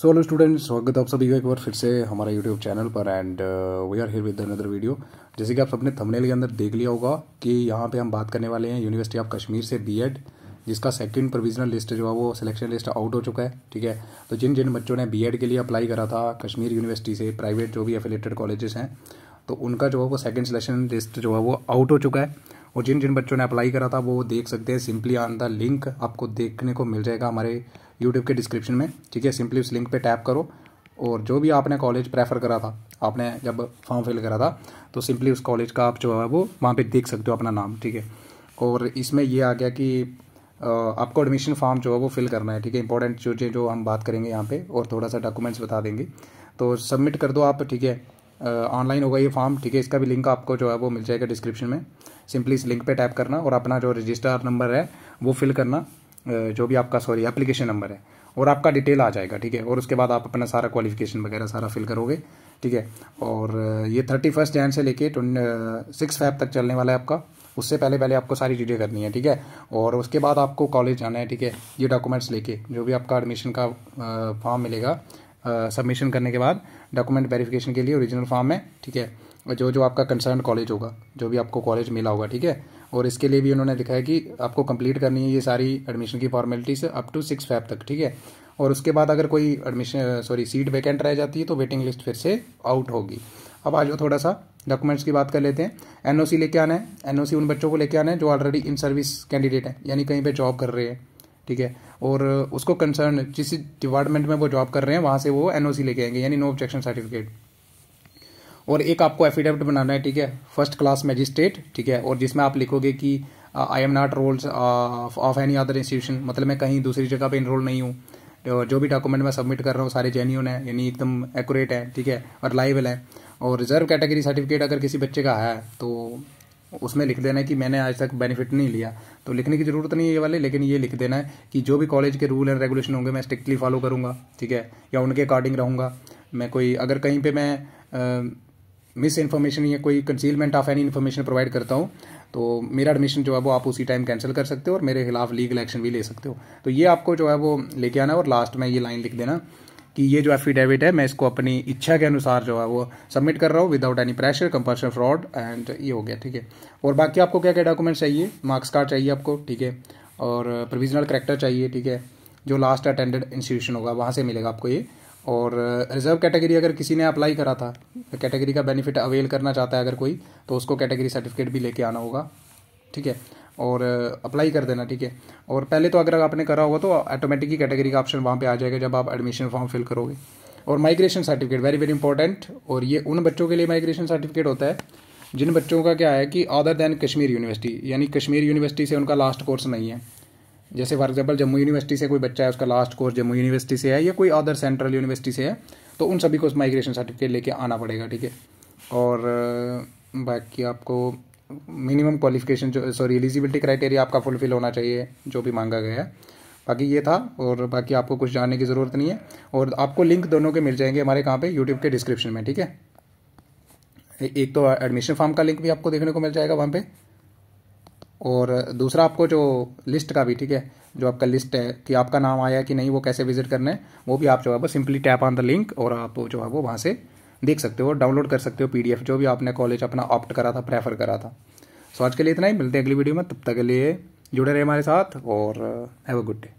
so hello student स्वागत आप सभी का एक बार फिर से हमारा यूट्यूब चैनल पर and we are here with another video जैसे कि आप सबने थंबनेल के अंदर देख लिया होगा कि यहाँ पे हम बात करने वाले हैं यूनिवर्सिटी ऑफ कश्मीर से बीएड जिसका सेकंड प्रोविजनल लिस्ट जो है वो सिलेक्शन लिस्ट आउट हो चुका है ठीक है तो जिन जिन बच्चों ने बी के लिए अप्लाई करा था कश्मीर यूनिवर्सिटी से प्राइवेट जो भी एफिलेटेड कॉलेजेस हैं तो उनका जो है वो सेकेंड सिलेक्शन लिस्ट जो है वो आउट हो चुका है और जिन जिन बच्चों ने अप्लाई करा था वो देख सकते हैं सिंपली ऑन द लिंक आपको देखने को मिल जाएगा हमारे यूट्यूब के डिस्क्रिप्शन में ठीक है सिंपली उस लिंक पर टैप करो और जो भी आपने कॉलेज प्रेफर करा था आपने जब फॉर्म फिल करा था तो सिंपली उस कॉलेज का आप जो है वो वहाँ पर देख सकते हो अपना नाम ठीक है और इसमें ये आ गया कि आपको एडमिशन फॉर्म जो है वो फिल करना है ठीक है इंपॉर्टेंट चीज़ें जो हम बात करेंगे यहाँ पे और थोड़ा सा डॉक्यूमेंट्स बता देंगे तो सबमिट कर दो आप ठीक है ऑनलाइन होगा ये फॉर्म ठीक है इसका भी लिंक आपको जो है वो मिल जाएगा डिस्क्रिप्शन में सिंपली इस लिंक पे टैप करना और अपना जो रजिस्टर नंबर है वो फिल करना जो भी आपका सॉरी एप्लीकेशन नंबर है और आपका डिटेल आ जाएगा ठीक है और उसके बाद आप अपना सारा क्वालिफिकेशन वगैरह सारा फिल करोगे ठीक है और ये थर्टी फर्स्ट जैन से लेके सिक्स फाइव तक चलने वाला है आपका उससे पहले पहले आपको सारी चीज़ें करनी है ठीक है और उसके बाद आपको कॉलेज जाना है ठीक है ये डॉक्यूमेंट्स लेके जो भी आपका एडमिशन का फॉर्म मिलेगा सबमिशन करने के बाद डॉक्यूमेंट वेरिफिकेशन के लिए ओरिजिनल फॉर्म है ठीक है जो जो आपका कंसर्न कॉलेज होगा जो भी आपको कॉलेज मिला होगा ठीक है और इसके लिए भी उन्होंने लिखा है कि आपको कंप्लीट करनी है ये सारी एडमिशन की formalities up to six Feb तक ठीक है और उसके बाद अगर कोई एडमिशन सॉरी सीट वैकेंट रह जाती है तो वेटिंग लिस्ट फिर से आउट होगी अब आ जाओ थोड़ा सा डॉक्यूमेंट्स की बात कर लेते हैं एनओसी लेके आना है एनओसी उन बच्चों को लेके आना है जो ऑलरेडी इन सर्विस कैंडिडेट हैं यानी कहीं पे जॉब कर रहे हैं ठीक है और उसको कंसर्न जिस डिपार्टमेंट में वो जॉब कर रहे हैं वहाँ से वो एनओसी लेके आएंगे यानी नो ऑब्जेक्शन सर्टिफिकेट और एक आपको एफिडेविट बनाना है ठीक है फर्स्ट क्लास मैजिस्ट्रेट ठीक है और जिसमें आप लिखोगे कि I am not rolls of any other institution मतलब मैं कहीं दूसरी जगह पे इनरोल नहीं हूँ जो भी डॉक्यूमेंट मैं सबमिट कर रहा हूँ सारे जेन्यून है यानी एकदम एक्यूरेट है ठीक है और लाइवल है और रिजर्व कैटेगरी सर्टिफिकेट अगर किसी बच्चे का है तो उसमें लिख देना है कि मैंने आज तक बेनिफिट नहीं लिया तो लिखने की ज़रूरत नहीं है ये वाले लेकिन ये लिख देना है कि जो भी कॉलेज के रूल एंड रेगुलेशन होंगे मैं स्ट्रिक्टली फॉलो करूँगा ठीक है या उनके अकॉर्डिंग रहूँगा मैं कोई अगर कहीं पर मैं मिस इन्फॉर्मेशन या कोई concealment of any information provide करता हूँ तो मेरा एडमिशन जो है वो आप उसी टाइम कैंसिल कर सकते हो और मेरे खिलाफ लीगल एक्शन भी ले सकते हो तो ये आपको जो है वो लेके आना और लास्ट में ये लाइन लिख देना कि ये जो एफिडेविट है मैं इसको अपनी इच्छा के अनुसार जो है वो सबमिट कर रहा हूँ without any pressure compulsion fraud and ये हो गया ठीक है और बाकी आपको क्या क्या डॉक्यूमेंट चाहिए मार्क्स कार्ड चाहिए आपको ठीक है और प्रोविजनल करेक्टर चाहिए ठीक है जो लास्ट अटेंडेड इंस्टीट्यूशन होगा वहाँ से मिलेगा आपको ये और रिजर्व कैटेगरी अगर किसी ने अप्लाई करा था कैटेगरी का बेनिफिट अवेल करना चाहता है अगर कोई तो उसको कैटेगरी सर्टिफिकेट भी लेके आना होगा ठीक है और अप्लाई कर देना ठीक है और पहले तो अगर आपने करा होगा तो ऑटोमेटिक ही कैटेगरी का ऑप्शन वहाँ पे आ जाएगा जब आप एडमिशन फॉर्म फिल करोगे और migration certificate very very important और ये उन बच्चों के लिए माइग्रेशन सर्टिफिकेट होता है जिन बच्चों का क्या है कि अदर देन कश्मीर यूनिवर्सिटी यानी कश्मीर यूनिवर्सिटी से उनका लास्ट कोर्स नहीं है जैसे फॉर एग्जाम्पल जम्मू यूनिवर्सिटी से कोई बच्चा है उसका लास्ट कोर्स जम्मू यूनिवर्सिटी से है या कोई अदर सेंट्रल यूनिवर्सिटी से है तो उन सभी को माइग्रेशन सर्टिफिकेट लेके आना पड़ेगा ठीक है और बाकी आपको मिनिमम क्वालिफिकेशन जो सॉरी एलिजिबिलिटी क्राइटेरिया आपका फुलफिल होना चाहिए जो भी मांगा गया है बाकी ये था और बाकी आपको कुछ जानने की ज़रूरत नहीं है और आपको लिंक दोनों के मिल जाएंगे हमारे कहाँ पे यूट्यूब के डिस्क्रिप्शन में ठीक है एक तो एडमिशन फॉर्म का लिंक भी आपको देखने को मिल जाएगा वहाँ पर और दूसरा आपको जो लिस्ट का भी ठीक है जो आपका लिस्ट है कि आपका नाम आया कि नहीं वो कैसे विजिट करना है वो भी आप जो है वो simply tap on the link और आप जो है वो वहाँ से देख सकते हो डाउनलोड कर सकते हो पीडीएफ जो भी आपने कॉलेज अपना ऑप्ट करा था प्रेफर करा था सो आज के लिए इतना ही मिलते हैं अगली वीडियो में तब तक के लिए जुड़े रहे हमारे साथ और हैव अ गुड डे